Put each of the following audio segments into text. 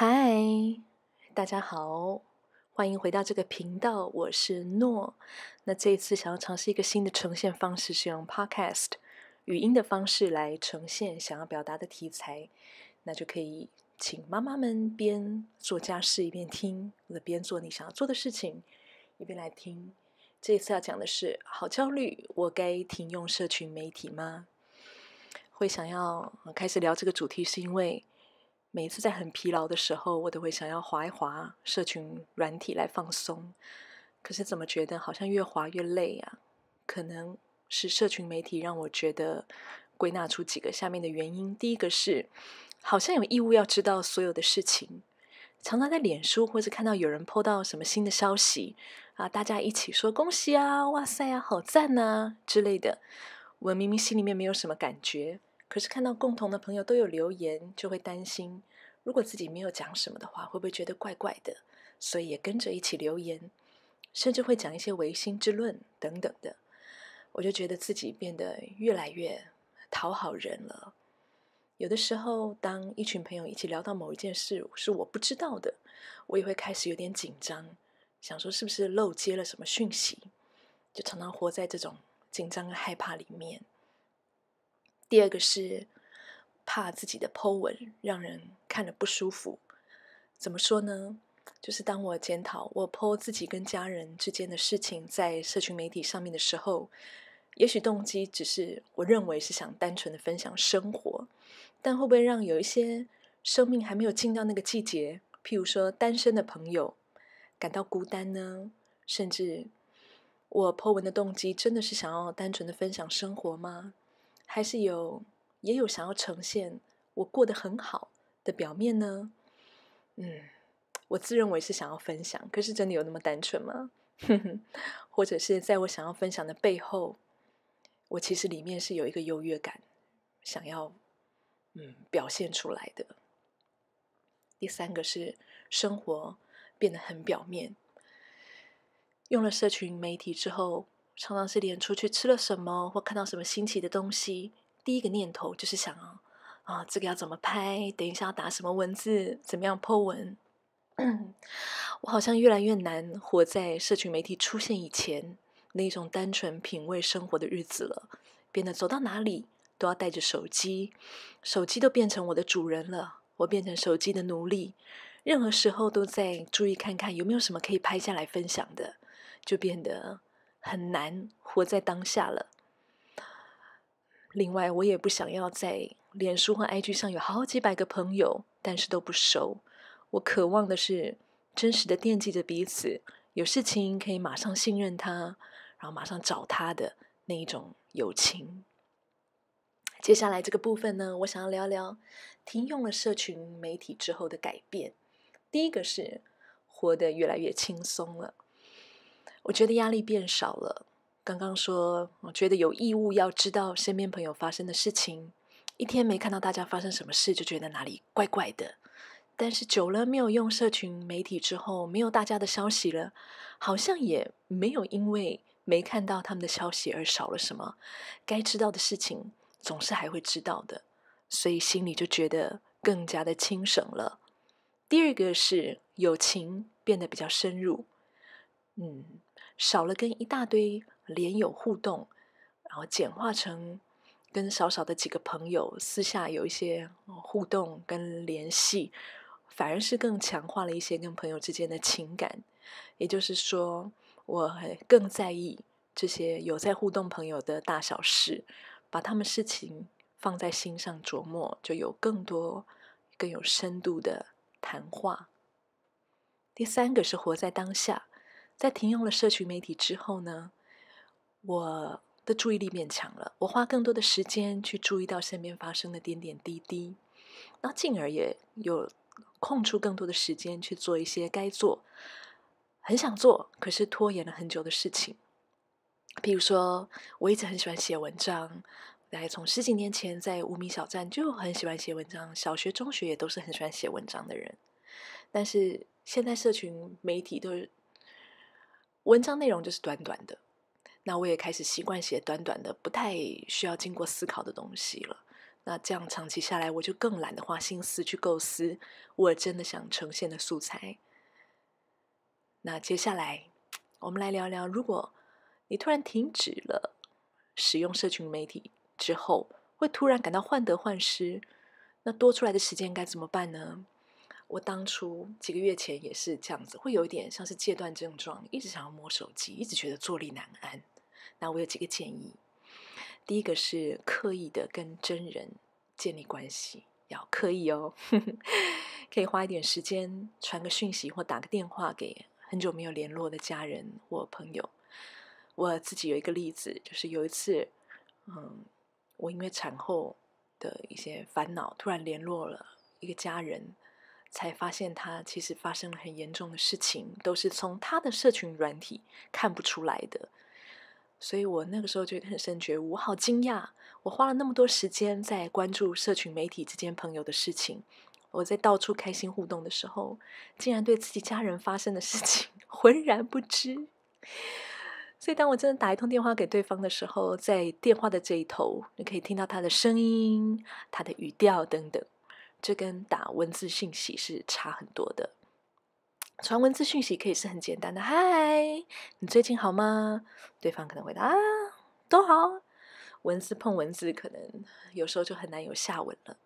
嗨，大家好，欢迎回到这个频道。我是诺。那这一次想要尝试一个新的呈现方式，是用 podcast 语音的方式来呈现想要表达的题材。那就可以请妈妈们边做家事一边听，或者边做你想要做的事情一边来听。这一次要讲的是好焦虑，我该停用社群媒体吗？会想要开始聊这个主题，是因为。每次在很疲劳的时候，我都会想要滑一滑社群软体来放松。可是怎么觉得好像越滑越累啊？可能是社群媒体让我觉得归纳出几个下面的原因：第一个是好像有义务要知道所有的事情，常常在脸书或是看到有人 PO 到什么新的消息啊，大家一起说恭喜啊、哇塞啊、好赞啊之类的。我明明心里面没有什么感觉。可是看到共同的朋友都有留言，就会担心，如果自己没有讲什么的话，会不会觉得怪怪的？所以也跟着一起留言，甚至会讲一些唯心之论等等的。我就觉得自己变得越来越讨好人了。有的时候，当一群朋友一起聊到某一件事是我不知道的，我也会开始有点紧张，想说是不是漏接了什么讯息，就常常活在这种紧张跟害怕里面。第二个是怕自己的 Po 文让人看了不舒服。怎么说呢？就是当我检讨我 Po 自己跟家人之间的事情在社群媒体上面的时候，也许动机只是我认为是想单纯的分享生活，但会不会让有一些生命还没有进到那个季节，譬如说单身的朋友感到孤单呢？甚至我 Po 文的动机真的是想要单纯的分享生活吗？还是有，也有想要呈现我过得很好的表面呢。嗯，我自认为是想要分享，可是真的有那么单纯吗？或者是在我想要分享的背后，我其实里面是有一个优越感，想要嗯表现出来的。第三个是生活变得很表面，用了社群媒体之后。常常是连出去吃了什么或看到什么新奇的东西，第一个念头就是想啊啊，这个要怎么拍？等一下要打什么文字？怎么样 po 文？我好像越来越难活在社群媒体出现以前那种单纯品味生活的日子了。变得走到哪里都要带着手机，手机都变成我的主人了，我变成手机的奴隶。任何时候都在注意看看有没有什么可以拍下来分享的，就变得。很难活在当下了。另外，我也不想要在脸书和 IG 上有好几百个朋友，但是都不熟。我渴望的是真实的惦记着彼此，有事情可以马上信任他，然后马上找他的那一种友情。接下来这个部分呢，我想要聊聊停用了社群媒体之后的改变。第一个是活得越来越轻松了。我觉得压力变少了。刚刚说，我觉得有义务要知道身边朋友发生的事情。一天没看到大家发生什么事，就觉得哪里怪怪的。但是久了没有用社群媒体之后，没有大家的消息了，好像也没有因为没看到他们的消息而少了什么。该知道的事情总是还会知道的，所以心里就觉得更加的清省了。第二个是友情变得比较深入，嗯。少了跟一大堆连友互动，然后简化成跟少少的几个朋友私下有一些互动跟联系，反而是更强化了一些跟朋友之间的情感。也就是说，我更在意这些有在互动朋友的大小事，把他们事情放在心上琢磨，就有更多更有深度的谈话。第三个是活在当下。在停用了社群媒体之后呢，我的注意力变强了。我花更多的时间去注意到身边发生的点点滴滴，那进而也有空出更多的时间去做一些该做、很想做，可是拖延了很久的事情。比如说，我一直很喜欢写文章，来从十几年前在无名小站就很喜欢写文章，小学、中学也都是很喜欢写文章的人。但是现在社群媒体都。文章内容就是短短的，那我也开始习惯写短短的、不太需要经过思考的东西了。那这样长期下来，我就更懒得花心思去构思我真的想呈现的素材。那接下来，我们来聊聊，如果你突然停止了使用社群媒体之后，会突然感到患得患失，那多出来的时间该怎么办呢？我当初几个月前也是这样子，会有一点像是戒断症状，一直想要摸手机，一直觉得坐立难安。那我有几个建议，第一个是刻意的跟真人建立关系，要刻意哦，可以花一点时间传个讯息或打个电话给很久没有联络的家人或朋友。我自己有一个例子，就是有一次，嗯，我因为产后的一些烦恼，突然联络了一个家人。才发现他其实发生了很严重的事情，都是从他的社群软体看不出来的。所以我那个时候就很深觉悟，我好惊讶，我花了那么多时间在关注社群媒体之间朋友的事情，我在到处开心互动的时候，竟然对自己家人发生的事情 浑然不知。所以当我真的打一通电话给对方的时候，在电话的这一头，你可以听到他的声音、他的语调等等。这跟打文字讯息是差很多的，传文字讯息可以是很简单的，嗨，你最近好吗？对方可能回答啊，都好。文字碰文字，可能有时候就很难有下文了。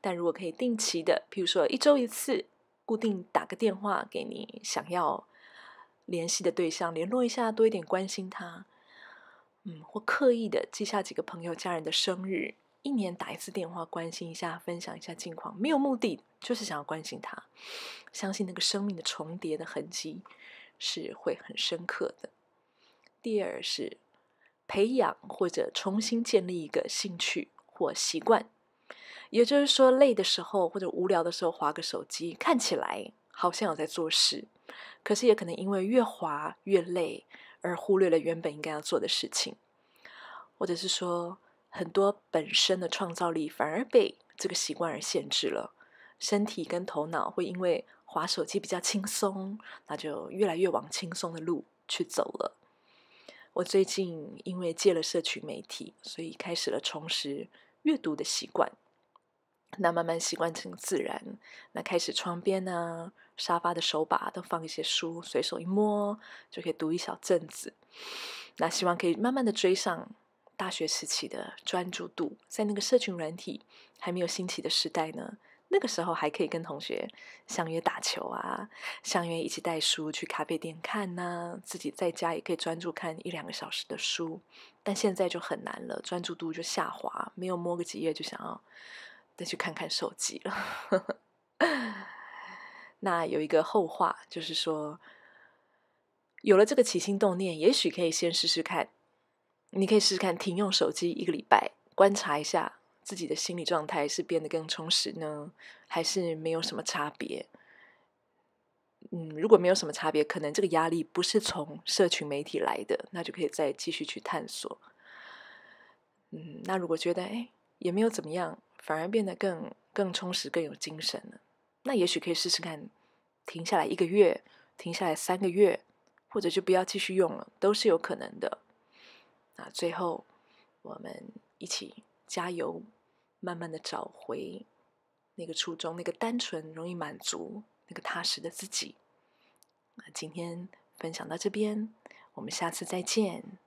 但如果可以定期的，譬如说一周一次，固定打个电话给你想要联系的对象，联络一下，多一点关心他。嗯，或刻意的记下几个朋友家人的生日。一年打一次电话，关心一下，分享一下近况，没有目的，就是想要关心他。相信那个生命的重叠的痕迹是会很深刻的。第二是培养或者重新建立一个兴趣或习惯，也就是说，累的时候或者无聊的时候，划个手机，看起来好像有在做事，可是也可能因为越划越累而忽略了原本应该要做的事情，或者是说。很多本身的创造力反而被这个习惯而限制了，身体跟头脑会因为划手机比较轻松，那就越来越往轻松的路去走了。我最近因为戒了社群媒体，所以开始了重拾阅读的习惯。那慢慢习惯成自然，那开始窗边啊、沙发的手把都放一些书，随手一摸就可以读一小阵子。那希望可以慢慢的追上。大学时期的专注度，在那个社群软体还没有兴起的时代呢，那个时候还可以跟同学相约打球啊，相约一起带书去咖啡店看呐，自己在家也可以专注看一两个小时的书。但现在就很难了，专注度就下滑，没有摸个几页就想要再去看看手机了。那有一个后话，就是说，有了这个起心动念，也许可以先试试看。你可以试试看停用手机一个礼拜，观察一下自己的心理状态是变得更充实呢，还是没有什么差别。嗯，如果没有什么差别，可能这个压力不是从社群媒体来的，那就可以再继续去探索。嗯，那如果觉得哎也没有怎么样，反而变得更更充实、更有精神了，那也许可以试试看停下来一个月，停下来三个月，或者就不要继续用了，都是有可能的。那最后我们一起加油，慢慢的找回那个初衷，那个单纯、容易满足、那个踏实的自己。那今天分享到这边，我们下次再见。